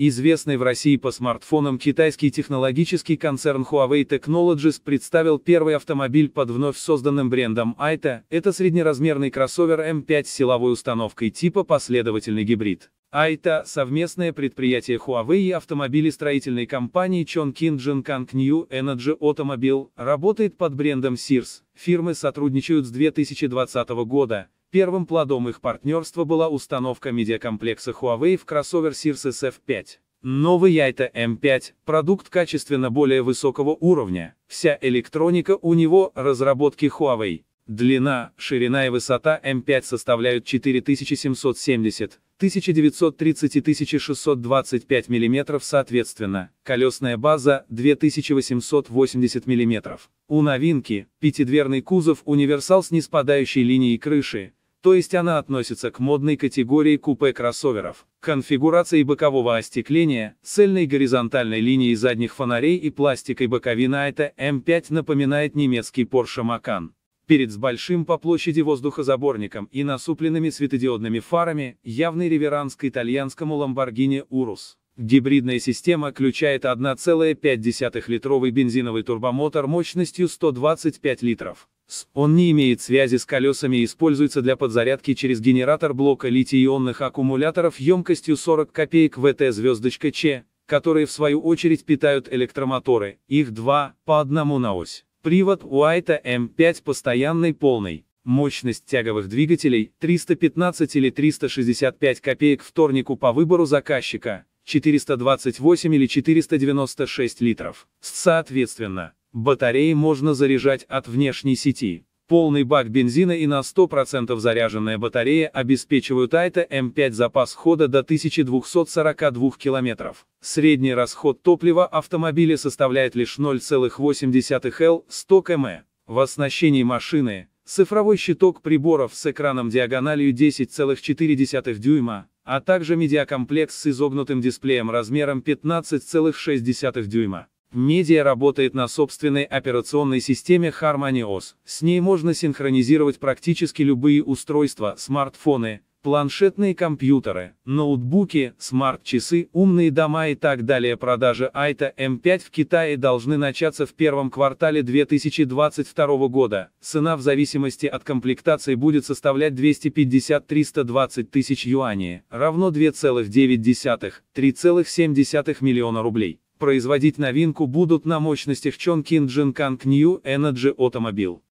Известный в России по смартфонам китайский технологический концерн Huawei Technologies представил первый автомобиль под вновь созданным брендом Айта. Это среднеразмерный кроссовер M5 с силовой установкой типа последовательный гибрид. Айта – совместное предприятие Huawei и автомобилестроительной компании Chongqing Jinkang New Energy Automobile, работает под брендом Sears. Фирмы сотрудничают с 2020 года. Первым плодом их партнерства была установка медиакомплекса Huawei в кроссовер Sears SF5. Новый Яйта M5 – продукт качественно более высокого уровня. Вся электроника у него – разработки Huawei. Длина, ширина и высота М5 составляют 4770, 1930 и 1625 мм соответственно, колесная база 2880 мм. У новинки, пятидверный кузов универсал с неспадающей линией крыши, то есть она относится к модной категории купе-кроссоверов, конфигурации бокового остекления, цельной горизонтальной линии задних фонарей и пластикой боковина это М5 напоминает немецкий Porsche Macan. Перед с большим по площади воздухозаборником и насупленными светодиодными фарами, явный реверанс к итальянскому Lamborghini Urus. Гибридная система включает 1,5-литровый бензиновый турбомотор мощностью 125 литров, он не имеет связи с колесами и используется для подзарядки через генератор блока литий-ионных аккумуляторов емкостью 40 копеек ВТ звездочка Ч, которые в свою очередь питают электромоторы, их два, по одному на ось. Привод Уайта М5 постоянный полный. Мощность тяговых двигателей 315 или 365 копеек вторнику по выбору заказчика, 428 или 496 литров, соответственно. Батареи можно заряжать от внешней сети. Полный бак бензина и на 100% заряженная батарея обеспечивают Айта М5 запас хода до 1242 км. Средний расход топлива автомобиля составляет лишь 0,8 Л 100 км. В оснащении машины цифровой щиток приборов с экраном диагональю 10,4 дюйма, а также медиакомплекс с изогнутым дисплеем размером 15,6 дюйма. Медиа работает на собственной операционной системе HarmonyOS. С ней можно синхронизировать практически любые устройства, смартфоны, планшетные компьютеры, ноутбуки, смарт-часы, умные дома и так далее. Продажи Айта m 5 в Китае должны начаться в первом квартале 2022 года. Цена в зависимости от комплектации будет составлять 250-320 тысяч юаней, равно 2,9-3,7 миллиона рублей. Производить новинку будут на мощностях Chongqing Jingang New Energy Automobile.